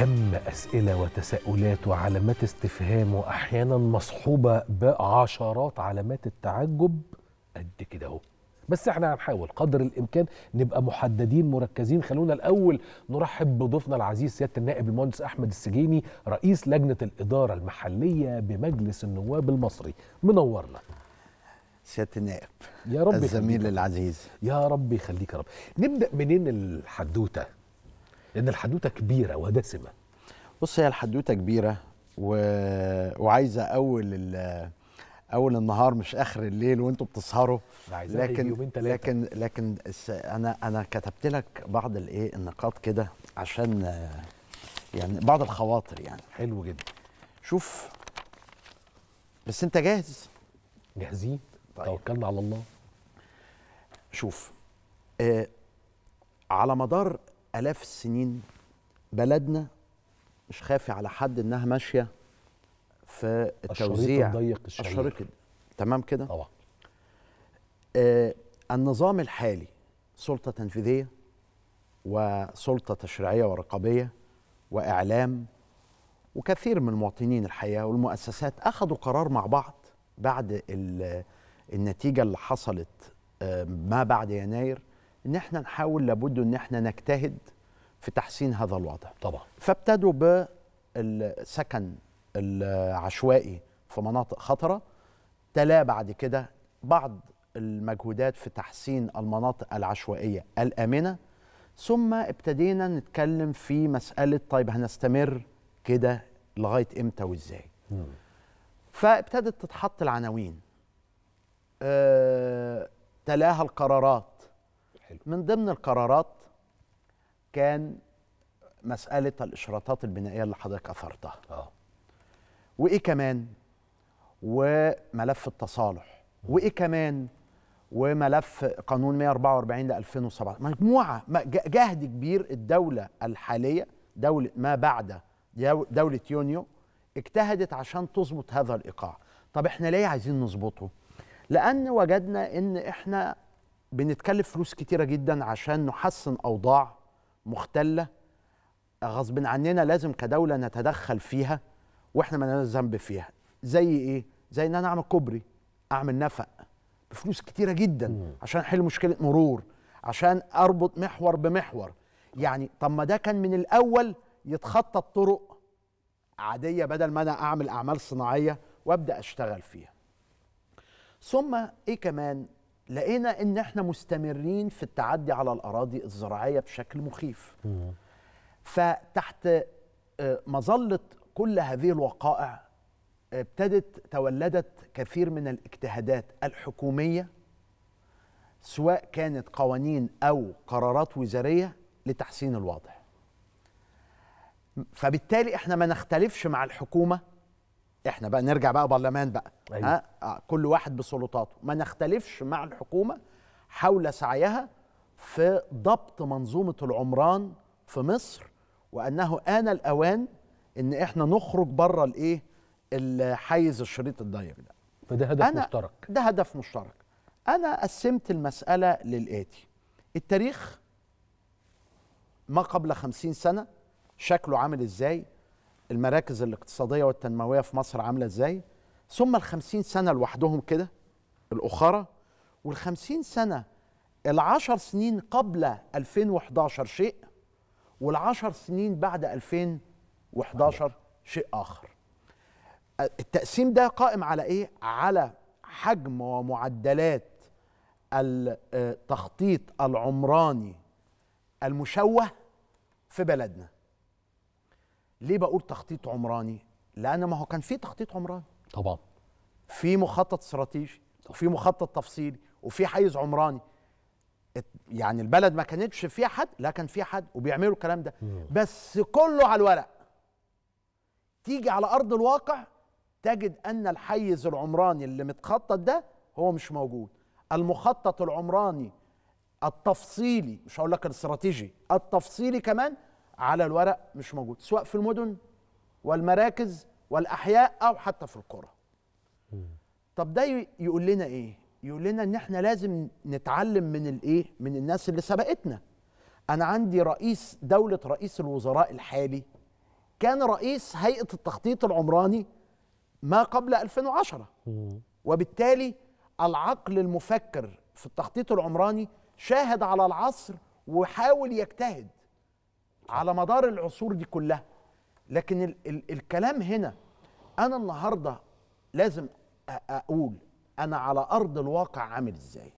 كم أسئلة وتساؤلات وعلامات استفهام وأحيانا مصحوبة بعشرات علامات التعجب قد كده أهو بس احنا هنحاول قدر الامكان نبقى محددين مركزين خلونا الاول نرحب بضيفنا العزيز سياده النائب المهندس احمد السجيني رئيس لجنه الاداره المحليه بمجلس النواب المصري منورنا سياده النائب يا رب الزميل العزيز يا رب يخليك يا رب نبدا منين الحدوته لان الحدوته كبيره ودسمه بص هي الحدوته كبيره و... وعايزه اول ال... اول النهار مش اخر الليل وانتم بتسهروا لكن لكن لكن انا انا كتبت لك بعض الايه النقاط كده عشان يعني بعض الخواطر يعني حلو جدا شوف بس انت جاهز جاهزين طيب. توكلنا على الله شوف آه على مدار آلاف السنين بلدنا مش خافي على حد إنها ماشية في التوزيع الضيق الشريط تمام كده؟ طبعا آه النظام الحالي سلطة تنفيذية وسلطة تشريعية ورقابية وإعلام وكثير من المواطنين الحقيقة والمؤسسات أخذوا قرار مع بعض بعد النتيجة اللي حصلت آه، ما بعد يناير ان احنا نحاول لابد ان احنا نجتهد في تحسين هذا الوضع طبعا فابتدوا بالسكن العشوائي في مناطق خطره تلا بعد كده بعض المجهودات في تحسين المناطق العشوائيه الامنه ثم ابتدينا نتكلم في مساله طيب هنستمر كده لغايه امتى وازاي فابتدت تتحط العناوين أه تلاها القرارات حلو. من ضمن القرارات كان مسألة الإشراطات البنائية اللي حضرتك أثرتها آه. وإيه كمان وملف التصالح وإيه كمان وملف قانون 144 ل 2007 مجموعة جهد كبير الدولة الحالية دولة ما بعد دولة يونيو اجتهدت عشان تظبط هذا الإيقاع طب احنا ليه عايزين نظبطه؟ لأن وجدنا إن احنا بنتكلف فلوس كتيره جدا عشان نحسن اوضاع مختله غصب عننا لازم كدوله نتدخل فيها واحنا ما لناش ذنب فيها زي ايه زي ان انا اعمل كوبري اعمل نفق بفلوس كتيره جدا عشان احل مشكله مرور عشان اربط محور بمحور يعني طب ما ده كان من الاول يتخطى الطرق عاديه بدل ما انا اعمل اعمال صناعيه وابدا اشتغل فيها ثم ايه كمان لقينا ان احنا مستمرين في التعدي على الاراضي الزراعيه بشكل مخيف فتحت آه، مظله كل هذه الوقائع آه، ابتدت تولدت كثير من الاجتهادات الحكوميه سواء كانت قوانين او قرارات وزاريه لتحسين الوضع فبالتالي احنا ما نختلفش مع الحكومه احنا بقى نرجع بقى برلمان بقى أيوة. ها آه، كل واحد بسلطاته ما نختلفش مع الحكومه حول سعيها في ضبط منظومه العمران في مصر وانه ان الاوان ان احنا نخرج بره الايه الحيز الشريط الضيق ده فده هدف أنا مشترك ده هدف مشترك انا قسمت المساله للاتي التاريخ ما قبل خمسين سنه شكله عامل ازاي المراكز الاقتصاديه والتنمويه في مصر عامله ازاي ثم الخمسين سنه لوحدهم كده الاخرى والخمسين سنه العشر سنين قبل 2011 شيء والعشر سنين بعد 2011 شيء اخر التقسيم ده قائم على ايه على حجم ومعدلات التخطيط العمراني المشوه في بلدنا ليه بقول تخطيط عمراني لان ما هو كان في تخطيط عمراني طبعا في مخطط استراتيجي وفي مخطط تفصيلي وفي حيز عمراني يعني البلد ما كانتش فيها حد لا كان فيها حد وبيعملوا الكلام ده مم. بس كله على الورق تيجي على ارض الواقع تجد ان الحيز العمراني اللي متخطط ده هو مش موجود المخطط العمراني التفصيلي مش هقول لك الاستراتيجي التفصيلي كمان على الورق مش موجود سواء في المدن والمراكز والاحياء او حتى في القرى طب ده يقول لنا ايه يقول لنا ان احنا لازم نتعلم من الايه من الناس اللي سبقتنا انا عندي رئيس دوله رئيس الوزراء الحالي كان رئيس هيئه التخطيط العمراني ما قبل 2010 وبالتالي العقل المفكر في التخطيط العمراني شاهد على العصر وحاول يجتهد على مدار العصور دي كلها لكن ال ال الكلام هنا انا النهارده لازم اقول انا على ارض الواقع عامل ازاي